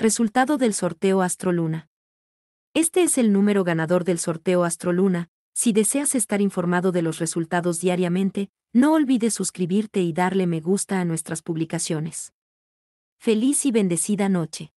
Resultado del sorteo Astroluna. Este es el número ganador del sorteo Astroluna. Si deseas estar informado de los resultados diariamente, no olvides suscribirte y darle me gusta a nuestras publicaciones. Feliz y bendecida noche.